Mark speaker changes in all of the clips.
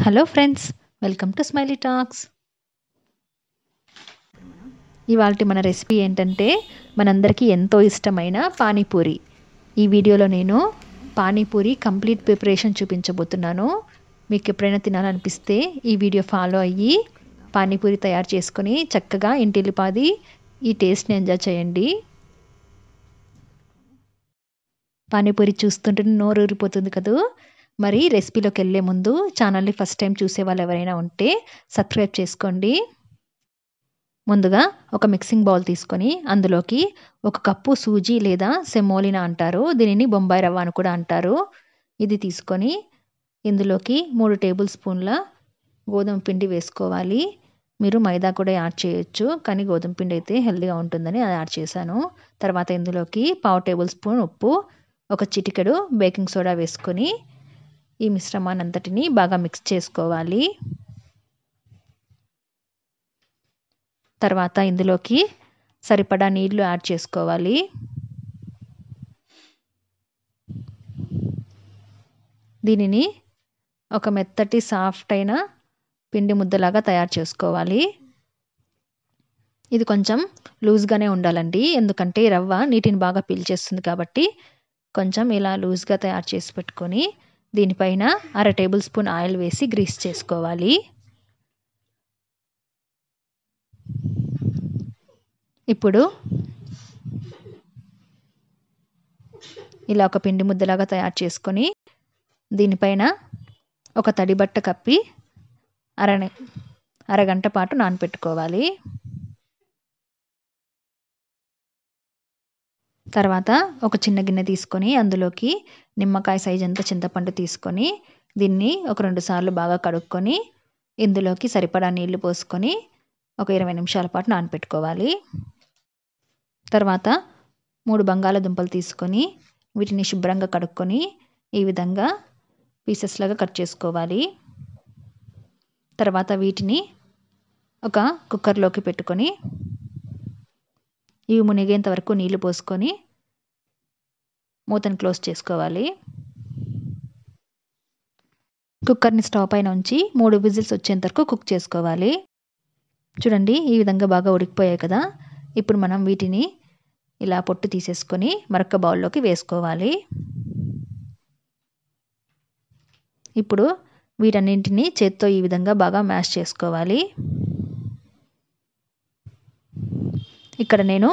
Speaker 1: hello friends welcome to smiley talks ఇవాళ మన recipe ఏంటంటే మనందరికీ ఎంతో ఇష్టమైన పానీపూరి ఈ వీడియోలో నేను పానీపూరి కంప్లీట్ ప్రిపరేషన్ చూపించబోతున్నాను మీకు ఎప్పుడైనా తినాలనిపిస్తే ఈ వీడియో ఫాలో అయ్యి పానీపూరి తయారు చేసుకొని చక్కగా ఇంటిల్లిపాది ఈ టేస్ట్ని ఎంజాయ్ చేయండి పానీపూరి చూస్తుంటే నోరు ఊరిపోతుంది కదా మరి రెసిపీలోకి వెళ్ళే ముందు ఛానల్ని ఫస్ట్ టైం చూసే వాళ్ళు ఎవరైనా ఉంటే సబ్స్క్రైబ్ చేసుకోండి ముందుగా ఒక మిక్సింగ్ బౌల్ తీసుకొని అందులోకి ఒక కప్పు సూజీ లేదా సెమోలినా అంటారు దీనిని బొంబాయి రవ్వ అని కూడా అంటారు ఇది తీసుకొని ఇందులోకి మూడు టేబుల్ స్పూన్ల గోధుమ పిండి వేసుకోవాలి మీరు మైదా కూడా యాడ్ చేయొచ్చు కానీ గోధుమ పిండి అయితే హెల్దీగా ఉంటుందని అది యాడ్ చేశాను తర్వాత ఇందులోకి పావు టేబుల్ స్పూన్ ఉప్పు ఒక చిటికెడు బేకింగ్ సోడా వేసుకొని ఈ మిశ్రమాన్ని అంతటినీ బాగా మిక్స్ చేసుకోవాలి తర్వాత ఇందులోకి సరిపడా నీళ్లు యాడ్ చేసుకోవాలి దీనిని ఒక మెత్తటి సాఫ్ట్ అయిన పిండి ముద్దలాగా తయారు చేసుకోవాలి ఇది కొంచెం లూజ్గానే ఉండాలండి ఎందుకంటే రవ్వ నీటిని బాగా పీల్చేస్తుంది కాబట్టి కొంచెం ఇలా లూజ్గా తయారు చేసి పెట్టుకొని దీనిపైన అర టేబుల్ స్పూన్ ఆయిల్ వేసి గ్రీస్ చేసుకోవాలి ఇప్పుడు ఇలా ఒక పిండి ముద్దలాగా తయారు చేసుకొని దీనిపైన ఒక తడి బట్ట కప్పి అరనే అరగంట పాటు నానపెట్టుకోవాలి తర్వాత ఒక చిన్న గిన్నె తీసుకొని అందులోకి నిమ్మకాయ సైజ్ అంత చింతపండు తీసుకొని దీన్ని ఒక రెండు సార్లు బాగా కడుక్కొని ఇందులోకి సరిపడా నీళ్లు పోసుకొని ఒక ఇరవై నిమిషాల పాటు నానపెట్టుకోవాలి తర్వాత మూడు బంగాళదుంపలు తీసుకొని వీటిని శుభ్రంగా కడుక్కొని ఈ విధంగా పీసెస్లాగా కట్ చేసుకోవాలి తర్వాత వీటిని ఒక కుక్కర్లోకి పెట్టుకొని ఇవి మునిగేంత వరకు నీళ్లు పోసుకొని మూతను క్లోజ్ చేసుకోవాలి కుక్కర్ని స్టవ్ పైన ఉంచి మూడు విజిల్స్ వచ్చేంత వరకు కుక్ చేసుకోవాలి చూడండి ఈ విధంగా బాగా ఉడికిపోయాయి కదా ఇప్పుడు మనం వీటిని ఇలా పొట్టు తీసేసుకొని మరొక బౌల్లోకి వేసుకోవాలి ఇప్పుడు వీటన్నింటినీ చేత్తో ఈ విధంగా బాగా మ్యాష్ చేసుకోవాలి ఇక్కడ నేను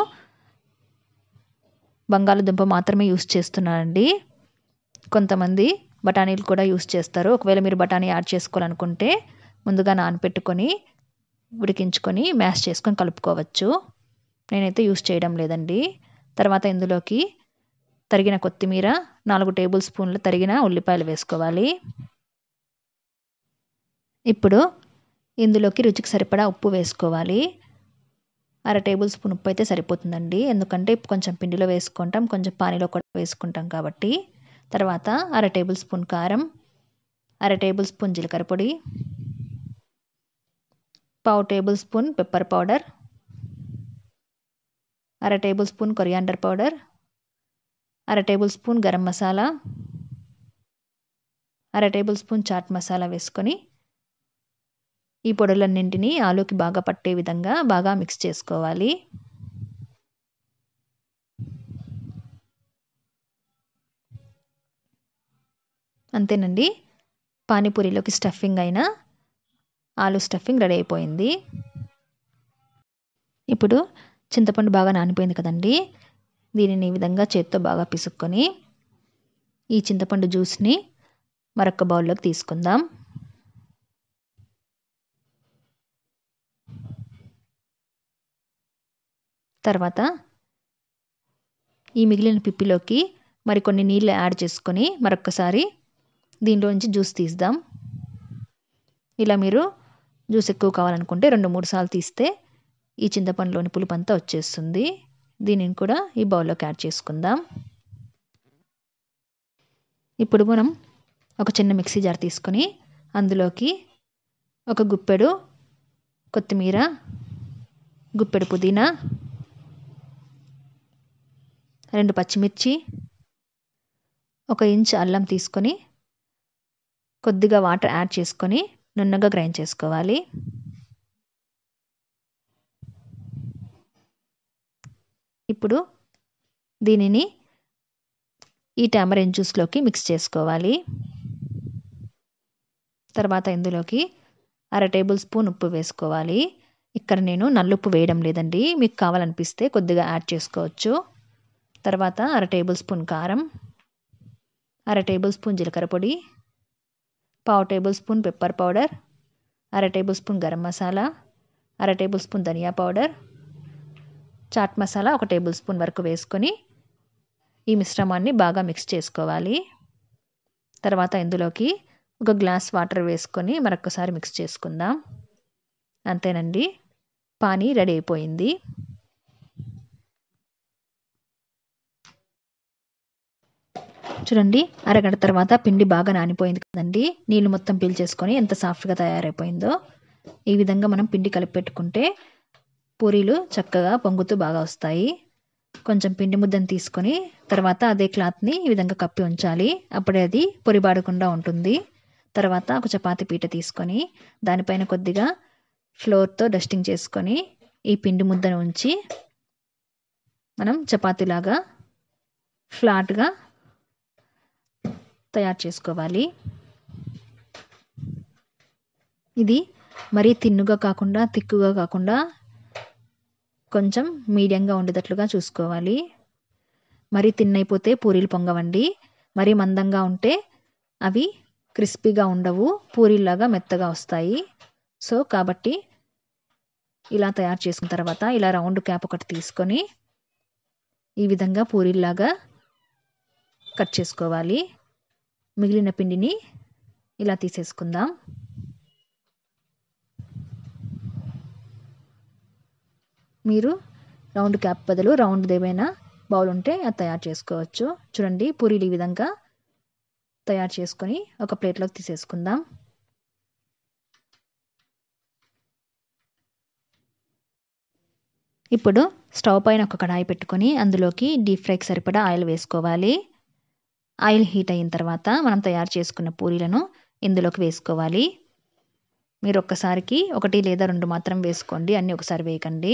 Speaker 1: బంగాళదుంప మాత్రమే యూస్ చేస్తున్నానండి కొంతమంది బఠానీలు కూడా యూస్ చేస్తారు ఒకవేళ మీరు బఠానీ యాడ్ చేసుకోవాలనుకుంటే ముందుగా నానపెట్టుకొని ఉడికించుకొని మ్యాష్ చేసుకొని కలుపుకోవచ్చు నేనైతే యూస్ చేయడం లేదండి తర్వాత ఇందులోకి తరిగిన కొత్తిమీర నాలుగు టేబుల్ స్పూన్లు తరిగిన ఉల్లిపాయలు వేసుకోవాలి ఇప్పుడు ఇందులోకి రుచికి సరిపడా ఉప్పు వేసుకోవాలి అర టేబుల్ స్పూన్ ఉప్పు అయితే సరిపోతుందండి ఎందుకంటే కొంచెం పిండిలో వేసుకుంటాం కొంచెం పానీలో కూడా వేసుకుంటాం కాబట్టి తర్వాత అర టేబుల్ స్పూన్ కారం అర టేబుల్ స్పూన్ జీలకర్ర పొడి పావు టేబుల్ స్పూన్ పెప్పర్ పౌడర్ అర టేబుల్ స్పూన్ కొరియాండర్ పౌడర్ అర టేబుల్ స్పూన్ గరం మసాలా అర టేబుల్ స్పూన్ చాట్ మసాలా వేసుకొని ఈ పొడులన్నింటినీ ఆలూకి బాగా పట్టే విధంగా బాగా మిక్స్ చేసుకోవాలి అంతేనండి పానీపూరిలోకి స్టఫింగ్ అయిన ఆలు స్టఫింగ్ రెడీ అయిపోయింది ఇప్పుడు చింతపండు బాగా నానిపోయింది కదండి దీనిని ఈ విధంగా చేత్తో బాగా పిసుక్కొని ఈ చింతపండు జ్యూస్ని మరొక బౌల్లోకి తీసుకుందాం తర్వాత ఈ మిగిలిన పిప్పిలోకి మరికొన్ని నీళ్ళు యాడ్ చేసుకొని మరొకసారి దీనిలోంచి జ్యూస్ తీద్దాం ఇలా మీరు జ్యూస్ ఎక్కువ కావాలనుకుంటే రెండు మూడు సార్లు తీస్తే ఈ చింతపండులోని పులుపు అంతా వచ్చేస్తుంది దీనిని కూడా ఈ బౌల్లోకి యాడ్ చేసుకుందాం ఇప్పుడు మనం ఒక చిన్న మిక్సీ జార్ తీసుకొని అందులోకి ఒక గుప్పెడు కొత్తిమీర గుప్పెడు పుదీనా రెండు పచ్చిమిర్చి ఒక ఇంచ్ అల్లం తీసుకొని కొద్దిగా వాటర్ యాడ్ చేసుకొని నున్నగా గ్రైండ్ చేసుకోవాలి ఇప్పుడు దీనిని ఈ టామరెన్ జ్యూస్లోకి మిక్స్ చేసుకోవాలి తర్వాత ఇందులోకి అర టేబుల్ స్పూన్ ఉప్పు వేసుకోవాలి ఇక్కడ నేను నల్లుప్పు వేయడం లేదండి మీకు కావాలనిపిస్తే కొద్దిగా యాడ్ చేసుకోవచ్చు తర్వాత అర టేబుల్ స్పూన్ కారం అర టేబుల్ స్పూన్ జీలకర్ర పొడి పావు టేబుల్ స్పూన్ పెప్పర్ పౌడర్ అర టేబుల్ స్పూన్ గరం మసాలా అర టేబుల్ స్పూన్ ధనియా పౌడర్ చాట్ మసాలా ఒక టేబుల్ స్పూన్ వరకు వేసుకొని ఈ మిశ్రమాన్ని బాగా మిక్స్ చేసుకోవాలి తర్వాత ఇందులోకి ఒక గ్లాస్ వాటర్ వేసుకొని మరొకసారి మిక్స్ చేసుకుందాం అంతేనండి పానీ రెడీ అయిపోయింది చూడండి అరగంట తర్వాత పిండి బాగా నానిపోయింది కదండి నీళ్ళు మొత్తం పీల్చేసుకొని ఎంత సాఫ్ట్గా తయారైపోయిందో ఈ విధంగా మనం పిండి కలిపి పెట్టుకుంటే పూరీలు చక్కగా పొంగుతూ బాగా వస్తాయి కొంచెం పిండి ముద్దని తీసుకొని తర్వాత అదే క్లాత్ని ఈ విధంగా కప్పి ఉంచాలి అప్పుడే అది పొరిబాడకుండా ఉంటుంది తర్వాత ఒక చపాతి పీట తీసుకొని దానిపైన కొద్దిగా ఫ్లోర్తో డస్టింగ్ చేసుకొని ఈ పిండి ముద్దను ఉంచి మనం చపాతీలాగా ఫ్లాట్గా తయారు చేసుకోవాలి ఇది మరీ తిన్నుగా కాకుండా తిక్కుగా కాకుండా కొంచెం మీడియంగా ఉండేటట్లుగా చూసుకోవాలి మరీ తిన్నైపోతే పూరీలు పొంగవండి మరీ మందంగా ఉంటే అవి క్రిస్పీగా ఉండవు పూరీలాగా మెత్తగా వస్తాయి సో కాబట్టి ఇలా తయారు చేసుకున్న తర్వాత ఇలా రౌండ్ క్యాప్ ఒకటి తీసుకొని ఈ విధంగా పూరీలాగా కట్ చేసుకోవాలి మిగిలిన పిండిని ఇలా తీసేసుకుందాం మీరు రౌండ్ క్యాప్ బదులు రౌండ్ ఏమైనా బౌల్ ఉంటే అది తయారు చేసుకోవచ్చు చూడండి పూరీలు ఈ విధంగా తయారు చేసుకొని ఒక ప్లేట్లోకి తీసేసుకుందాం ఇప్పుడు స్టవ్ పైన ఒక కడాయి పెట్టుకొని అందులోకి డీప్ ఫ్రైకి సరిపడా ఆయిల్ వేసుకోవాలి ఆయిల్ హీట్ అయిన తర్వాత మనం తయారు చేసుకున్న పూరీలను ఇందులోకి వేసుకోవాలి మీరు ఒక్కసారికి ఒకటి లేదా రెండు మాత్రం వేసుకోండి అన్నీ ఒకసారి వేయకండి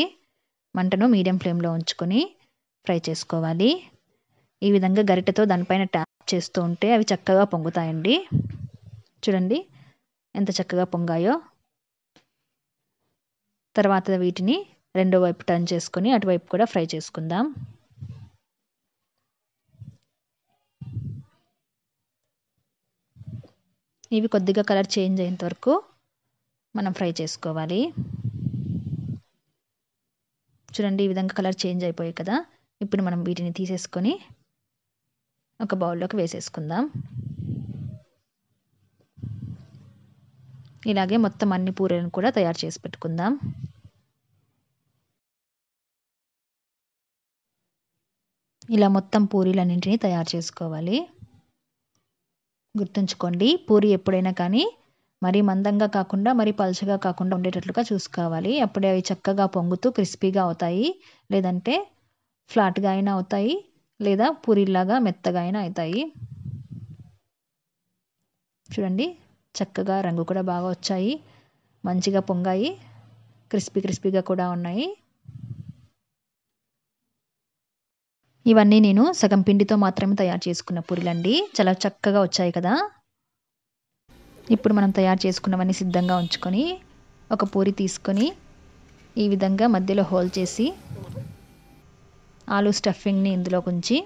Speaker 1: మంటను మీడియం ఫ్లేమ్లో ఉంచుకొని ఫ్రై చేసుకోవాలి ఈ విధంగా గరిటెతో దానిపైన ట్యాప్ చేస్తూ ఉంటే అవి చక్కగా పొంగుతాయండి చూడండి ఎంత చక్కగా పొంగాయో తర్వాత వీటిని రెండో వైపు టర్న్ చేసుకొని అటువైపు కూడా ఫ్రై చేసుకుందాం ఇవి కొద్దిగా కలర్ చేంజ్ అయ్యేంత వరకు మనం ఫ్రై చేసుకోవాలి చూడండి ఈ విధంగా కలర్ చేంజ్ అయిపోయాయి కదా ఇప్పుడు మనం వీటిని తీసేసుకొని ఒక బౌల్లోకి వేసేసుకుందాం ఇలాగే మొత్తం అన్ని పూరలను కూడా తయారు చేసి పెట్టుకుందాం ఇలా మొత్తం పూరీలన్నింటినీ తయారు చేసుకోవాలి గుర్తుంచుకోండి పూరి ఎప్పుడైనా కానీ మరీ మందంగా కాకుండా మరీ పలుచగా కాకుండా ఉండేటట్లుగా చూసుకోవాలి అప్పుడే అవి చక్కగా పొంగుతూ క్రిస్పీగా అవుతాయి లేదంటే ఫ్లాట్గా అయినా అవుతాయి లేదా పూరిలాగా మెత్తగా అయినా అవుతాయి చూడండి చక్కగా రంగు కూడా బాగా వచ్చాయి మంచిగా పొంగాయి క్రిస్పీ క్రిస్పీగా కూడా ఉన్నాయి ఇవన్నీ నేను సగం పిండితో మాత్రమే తయారు చేసుకున్న పూరీలండి చాలా చక్కగా వచ్చాయి కదా ఇప్పుడు మనం తయారు చేసుకున్నవన్నీ సిద్ధంగా ఉంచుకొని ఒక పూరి తీసుకొని ఈ విధంగా మధ్యలో హోల్ చేసి ఆలు స్టఫింగ్ని ఇందులో ఉంచి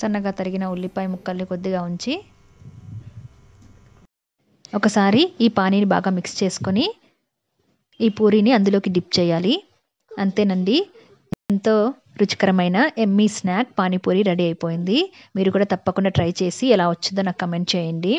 Speaker 1: సన్నగా తరిగిన ఉల్లిపాయ ముక్కల్ని కొద్దిగా ఉంచి ఒకసారి ఈ పానీని బాగా మిక్స్ చేసుకొని ఈ పూరిని అందులోకి డిప్ చేయాలి అంతేనండి ఎంతో రుచికరమైన ఎమ్మీ స్నాక్ పానీపూరి రెడీ అయిపోయింది మీరు కూడా తప్పకుండా ట్రై చేసి ఎలా వచ్చిందో నాకు కమెంట్ చేయండి